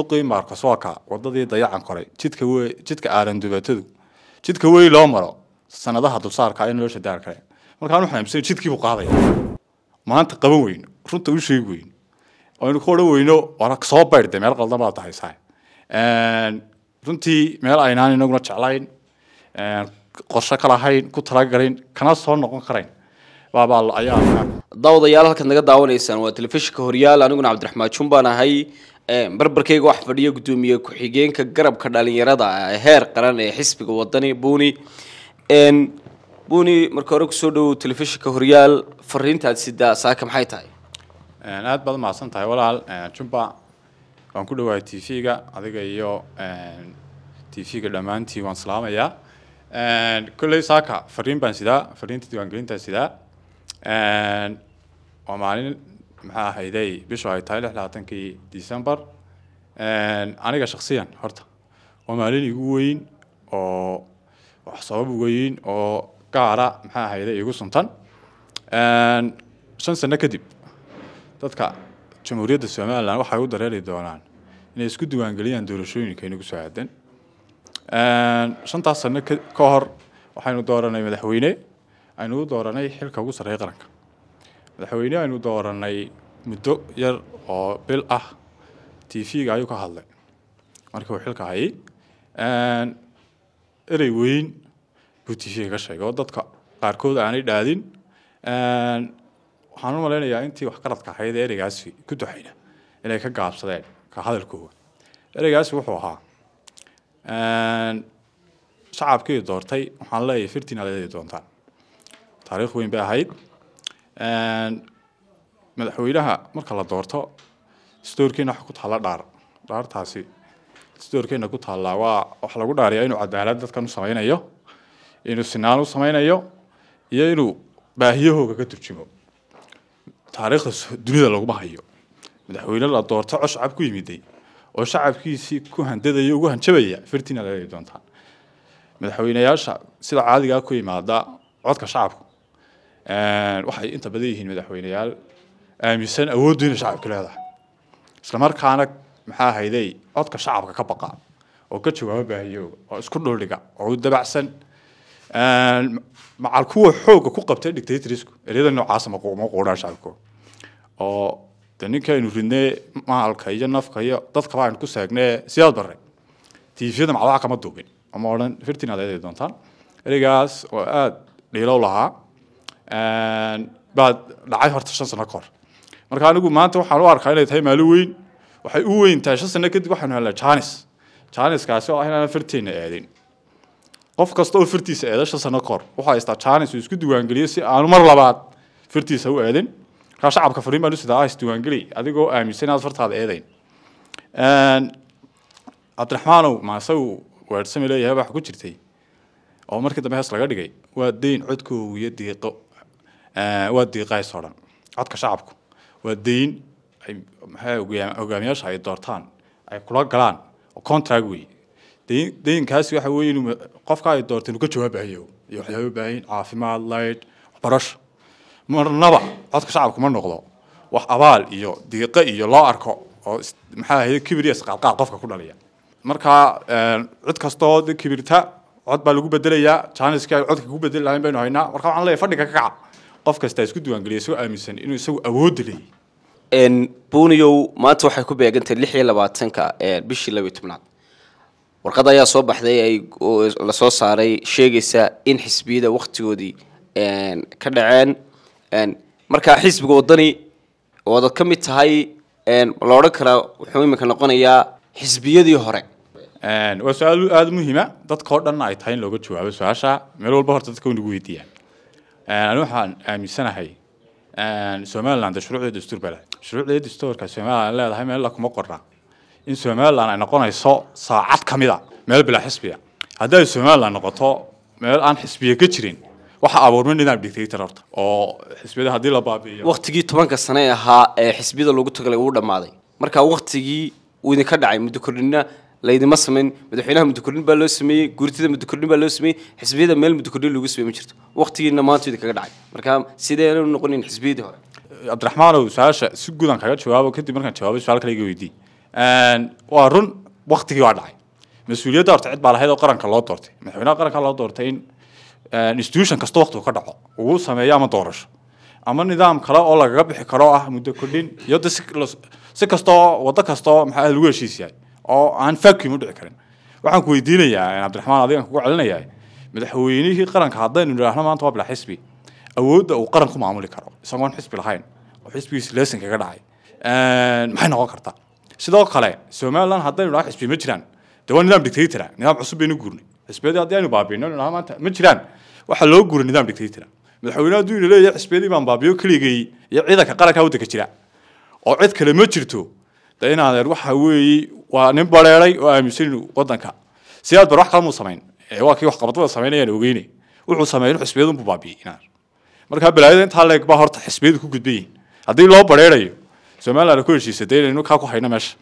duqii marcos wadadii dayacan koray jidka aalan dubatadu jidka wey loo maro sanadaha dulsaarka ee nolosha daarkale markaan waxaan jidkiibu qaadaya maanta qaban weyno runta u sheegi aynu ku odhan weyno soo bayrde meel qaldan baad tahaysaa runtii meel aynaan inaguna jeclayn qorshe ka ku talagalayn kana soo noqon karayn baabaa ayaa daawadayaal halkaad naga daawanaysaan waa telefishinka horyaal aniguna cabdiraxmaan jun ahay barbarkayga wax fadhiyo gudoomiye ku-xigeenka garabka dhalinyarada heer qaran ee xisbiga wadani buni buni marka hore kusoo dhowow telefishinka horyaal fariintaad sidaa saaka maxay tahay aad baad mahadsan tahay walaal jumba waan ku dhowaa t v-ga adiga iyo t v-ga dhammaantii waan salaamayaa kolley saaka fariin baan sidaa fariinta diiwaangelintaa sidaa waa maalin maxaa ahayday bishu ay tahay lixlabaatankii december aniga shaksiyan horta waa maalin igu weyn oo wax sabab weyn oo gaara maxaa ahayday igu suntan shan sano kadib dadka jamhuuriyadda somalilan waxay u dareeri doonaan inay isku diiwaangeliyaan doorashooyinka inagu soo aadan shantaas sano ka hor waxaynu dooranay madaxweyne aynu u dooranay xilka ugu sarreeya qaranka madaxweyne aynu dooranay muddo yar oo bil ah t v-ga ayuu ka hadlay markii uu xilka hayay erey weyn buu t v-ga ka sheegay oo dadka qaarkood aanay dhaadin waxaan u malaynayaa intii wax ahayd ee ereygaasi ku duxayna inay ka gaabsadeen ka hadalkooda ereygaasi wuxuu ahaa shacabkii doortay waxaan leeyahay firtiin adeeday doontaan taariikh weyn bay ahayd madaxweynaha marka la doorto stoorkeena ku taalla dhaar dhaartaasi stoorkeena ku taallaa waa wax lagu dhaariya inuu cadaalad dadkan u samaynayo inuu sinaan u samaynayo iyo inuu baahiyahooga ka turjumo taariikhda dunida laguma hayo madaxweyne la doorto cod shacab ku yimiday oo shacabkiisii ku handadayo ugu hanjabaya firtiina laga doontaa madaxweyneyaasha sida caadigaa ah ku yimaada codka shacabku waxay inta badan yihiin madaxweynayaal aaminsan awooddu inay shacabka leedahay islamarkaana maxaa hayday codka shacabka ka baqa oo ka jawaaba baahiyooga oo isku dhuldhiga oo u dabacsan macal kuwa xoogga ku qabtay dictatorsku ereyada noocaasa maquma quudhaan shacabko oo de ninkaynu ridnay maalka iyo nafka iyo dadkaba aynu ku saagnee sidaad barre tiifyada maclaha kama duubin ama odhan firtin adeeday doontaan ereygaas oo aada dhiilow lahaa baa dhacay horta shan sano kahor marka anigu maanta waxaan u arkaa inay tahay maalo weyn waxay u weyn tahay shan sano kadib waxaanu helnaa janis janiskaasi oo ah inaan farteenna aadin qof kasta oo fartiisa eeda shan sano kahor waxaa haystaa janis uu isku diiwaangeliyey si aanu mar labaad fartiisa u aadin markaa shacabka fariin baan usidaa ah adigoo aaminsan inaad fartaada eedayn cabdiraxmaanow maasagu weersami leeyahay baa ku jirtay oo markii dambe hees laga dhigay waa deyn codkoogu iyo diiqo waa diiqaay soran codka shacabku waa dayn maxay hogaamiyaasha ay doortaan ay kula galaan oo contract wey daynkaasi waxa weeye inuu qofka ay doorteen uu ka jawaabahayo iyo waxyaaba u baahan caafimaad layd waxbarasho marnaba codka shacabku ma noqdo wax abaal iyo diiqe iyo loo arko oo maxaa ahayd kibir iyo isqaadqaad qofka ku dhaliya marka cid kastoo kibirta cod baa lagu bedelayaa jaaniska codka ku bedeli lahayn baynu haynaa marka waxaan leeyahay fadhiga ka kaca qof kastaa isku diiwaangeliyay soo aaminsan inuu isagu awoodda leeyay buniyow maanta waxay ku beegantahay lix iyo labaatanka bishii labiyo tobnaad warqad ayaa soo baxday la soo saaray sheegaysa in xisbiyada waktigoodii ka dhaceen markaa xisbiga wadani waadad ka mid tahay la odhan karaa wuxuu iminka noqonayaa xisbiyadii hore waa su-aal aada muhiima dadka oo dhanna ay tahay in looga jawaabo su-aasha meel walba horta dadka wanagu weydiiyaan anu waxaan aaminsanahay somalilan de shuruucdeeda dastuur baa lehay shuruucdeeda dastuurka somalilan leedahay meella kuma qorna in somalilan ay noqonayso saacad ka mid a meel bilaa xisbiya hadday somalilan noqoto meel aan xisbiya ka jirin waxaa abuurmay nidaam dictator horta oo xisbiyada haddii la baabi'iyo waqtigii tobanka sane ahaa ee xisbiyada lagu tagalay uu dhammaaday marka waqtigii uu idinka dhacay muddo kordhina laydima samayn madaxweynaha mudukordhin baa loo sameeyey gurtida mudukordhin baa loo sameeyey xisbiyada meel mudukordhin lagu sameey ma jirto waqtigiina maanta idinkaga dhacay marka sideenu noqonin xisbiyadii hore cabdiraxmaanow su-aasha si guudan kaga jawaabo kadib markaan jawaabay su-aal kale iga weydii waa run waqtigii waa dhacay mas-uuliyadda horta cid baa lahayd oo qaranka loo doortay madaxweynaha qaranka loo doortay in institution kasta waqtigu ka dhaco uu sameeyo ama doorasho ama nidaam kale oo lagaga bixi karo ah muddo kordhin iyo si kastoo waddo kastoo maxaa lagu heshiis yahay oo aan vacuum u dhici karin waxaan ku weydiinayaa cabdiraxmaan adigaan kugu celinayaa madaxweynihii qaranka haddaynu nidhaahno maanta waa bilaa xisbi awoodda uu qaran ku maamuli karo isagoon xisbi lahayn oo xisbigiisa lesson kaga dhacay maxay noqon kartaa sidoo kale somaliland haddaynu nidhahno xisbi ma jiraan dee waa nidaam dictatora nidaam cusub baynu guurnay xisbiyadii haddii aynu baabiino nidhahno maanta ma jiraan waxaa loo guuray nidaam dictatora madaxweyne hadduu ina leeyahay xisbiyadii baan baabiyo keligeey iyo ciidanka qaranka waddanka jira oo cid kale ma jirto de inaadeer waxa weeye waa nin bareeray oo aaminsanin wadanka siyaad bar wax kala muu samayn waa kii waxqabadada samaynayaan ogeyne wuxuu sameeyn xisbiyadunbuu baabi'ey inaadeer markaa balaayada intaa leeg baa horta xisbiyadu ku gudbayihin haddii loo bareerayo somaliland ku heshiisa dee inaynu kaa ku hayno meesha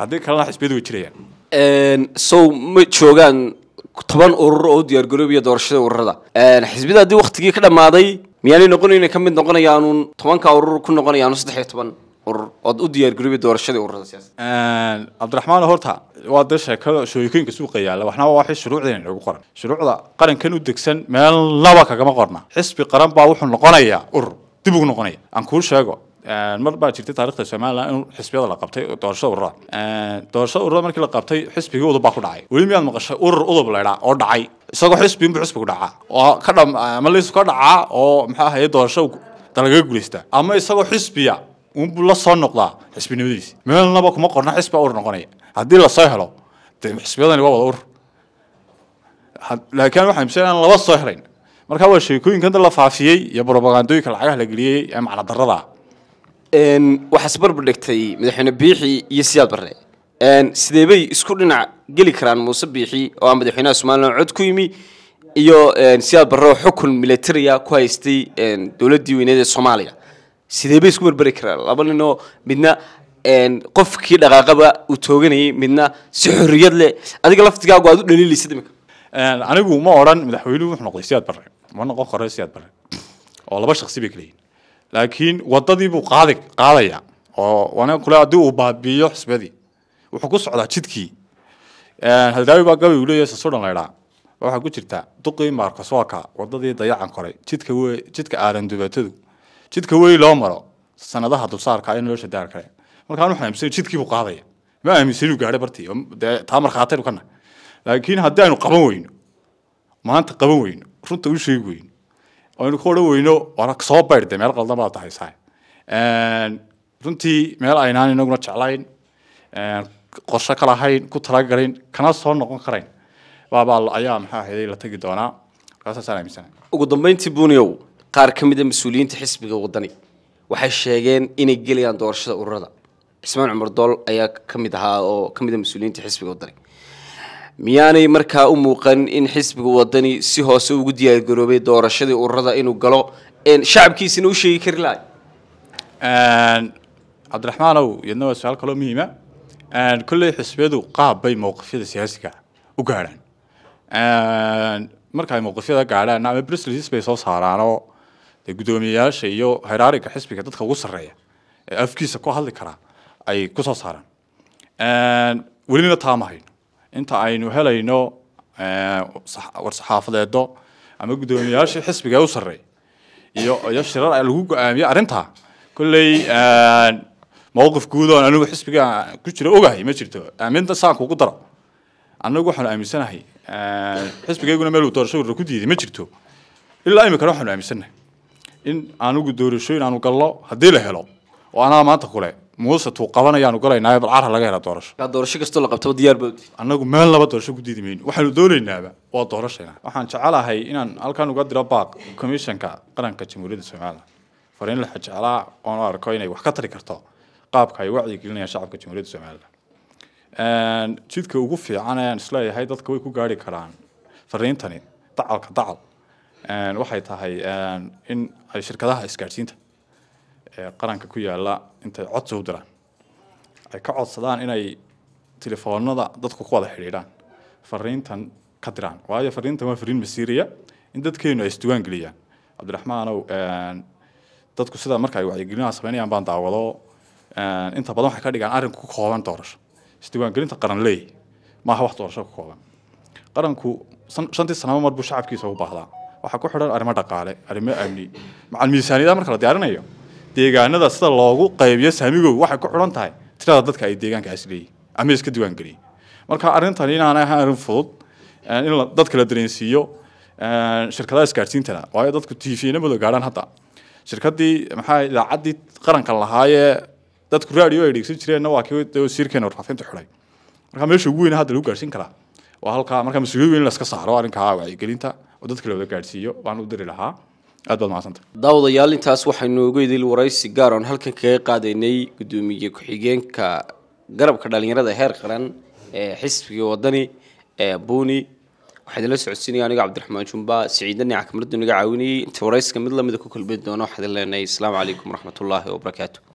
haddii kalena xisbiyadu way jirayaan sow ma joogaan toban urur oo u diyaargaroobaya doorashada ururada xisbiyada haddii waktigii ka dhammaaday miyaanay noqonayn ka mid tobanka urur ku noqonayaanuun saddex iyo toban oad u diyaargaroobay doorashadii ururada siyaasadda cabdiraxmaan horta waa dee sheekada shooyikooyinka suuqa yaalla waxna waa wixii inagu qoran shuruucda qarankan u degsan meelnaba kagama qorna xisbi qaran baa wuxuu noqonayaa urur dib ugu noqonaya aan kuu sheego mar baa jirtay taarikhda somalilan in xisbiyada la qabtay doorashada ururada doorashada ururada markii la qabtay xisbigii udub baa ku dhacay weli miyaad maqashay urur udub leydhaa oo dhacay isagoo xisbi inbu xisbigu dhacaa oo ka dham ama liis ka dhacaa oo maxaa ahaye doorasho dalaga guulaystaa ama isagoo xisbiya unbu la soo noqdaa xisbinimadiis meelnaba kuma qorno xisba ur noqonaya haddii lasoo helo de xisbiyadani waa wada ur laakiin waxaa imsan aan laba soo helayn markaa waa sheekooyinkanta la faafiyey iyo brobagandooyinka lacagaha la geliyey ee macna darada waxaa isbarbar dhigtay madaxweyne biixi iyo siyaad barre sidee bay isku dhinac geli karaan muuse biixi oo ah madaxweynaha somalilan cod ku yimi iyo siyaad barre oo xukun militaria ku haystay dowladdii weyneed ee soomaaliya sidee bay isku berberi karaan laba ninoo midna qofkii dhaqaaqaba uu tooganayay midna si xorriyad leh adiga laftigaagu aad u dhaliilaysa imika anigu ma odhan madaxweynuhu wuxuu noqday siyaad barre ma noqon karo siyaad barre oo laba shaksi bay kaleyihin laakiin wadadii buu qaadi qaadaya oo aniga kule haddii uu baabiiyo xusbadii wuxuu ku socdaa jidkii haldaawi baa gabay uu leeyahay sasudan laydhaa waxaa ku jirta duqii maarkasoaka wadadii dayacan koray jidka jidka aadan dubatadu jidka weli loo maro sanadaha dulsaarka ah in nolosha daar kale marka anu jidkiibuu qaadaya ma aaminsan inuu gaadho bartii dee taa markhaataynu ka nahay laakiin haddii qaban weyno maanta qaban weyno runta u sheegi weyno aynu ku odhan weyno waana soo baydh meel qaldan baad tahay runtii meel aynaan inaguna jeclayn qorshe ka lahayn ku talagalayn kana soo noqon karayn baabaa ayaa maxaa hayday la tegi doonaa markaasaasaan aaminsanahay ugu dambayntii buniyow qaar ka a ah mas-uuliyiinta xisbiga wadani waxay sheegeen inay gelayaan doorashada ururada cismaan cumar dool ayaa kamid ahaa oo kamid mida ah mas-uuliyiinta xisbiga wadani miyaanay markaa u muuqan in xisbiga wadani si hoose ugu diyaargaroobay doorashadii ururada inuu galo shacabkiisina u sheegi kari lahay cabdiraxmaanow iyadna waa su-aal kaloo muhiima kolley xisbiyadu qaab bay mowqifyada siyaasiga u gaadhaan markaay ay mowqifyada gaadhaan ama bruslis bay soo saaraanoo de guddoomiyeyaasha iyo heraariga xisbiga dadka ugu sareeya ee afkiisa ku hadli karaa ay ku soo saaraan welina taamahayno inta aynu helayno warsaxaafadeedo ama guddoomiyeyaasha xisbiga ee u sareeya iyo iyo shirar lagu go-aamiyo arrintaa kolley mowqif guud anigu xisbiga ku jira ogahay ma jirto aaminta saan kugu daro annagu waxaanu aaminsanahay xisbigayguna meel uu doorasho ku diiday ma jirto ilaa imikana waxaanu aaminsannahay in anugu doorashooyin aanu galno haddii la helo oo anaa maanta kule muuse qabanayaanu galaynaayo balcarha laga hela doorasho doorasho kastoo la qabtaba diyaarba annagu meel doorasho ku diidi mayno waxaanu doonaynaaba waa doorashayna waxaan jecelahay inaan halkan uga diro baaq komishanka qaranka jamhuuriyadda somalilan fariin la jecelaa oon u arko inay wax ka tari karto qaabka ay wacyi gelinayaan shacabka jamhuuriyadda somalilan jidka ugu fiican ee isleeyahay dadka way ku gaari karaan fariintani dacalka dacal waxay tahay in ay shirkadaha isgaadhsiinta ee qaranka ku yaala intay codsi diraan ay ka codsadaan inay telefoonada dadku ku wada xidhiidhaan fariintan ka diraan waayo fariintan waa fariin masiiriya in dadkeenu ay isduwaan geliyaan cabdiraxmaanow dadku sidaa marka ay wacyigelinaha samaynayaan baan daawado inta badan waxay ka dhigaan arrinku ku kooban doorasho isdiiwaangelinta qaran leey maaha wax doorasho ku kooban qaranku shantii sanaba mar buu shacabkiisa u baahdaa waxaa ku xidhan arrimo dhaqaale arrimo amni macal miisaaniyada marka la diyaarinayo deegaanada sida loogu qaybiyo saamigow waxay ku xidhan tahay tirada dadka ay deegaankaas leeyihin ama iska diwaangeliyay marka arrintan inaan ahayn arrin fudud eh, in dadka la dareensiiyo eh, shirkadaha isgaadhsiintana waayo dadku tvna madow gaadhaan hadda shirkadii maxaa idaacaddii qaranka lahaayee dadku raadiyo ay dhegsan jireenna waa kii warfaafinta xidhay marka meesha ugu weyna hadda lagu gaadhsiin karaa waa halkaa marka mas-uuliyad weyn laska saaro arrinkaa ah, wacyigelinta oo dadka la gaadhsiiyo waan u diri lahaa aad baad mahadsanta daawadayaal intaas waxaynu uga idil waraysi gaar oon halkan kaga qaadaynay guddoomiye ku-xigeenka garabka dhalinyarada heer qaran ee xisbigii wadani ee buuni waxaa idinla socodsiinaya aniga cabdiraxmaan jumba siciidna dhinaca kamaladu naga caawinayay inta warayska mid lamida ah ku kulmi doona waxaa idin leenahay asalaamu calaykum waraxmatullaahi wabarakaatu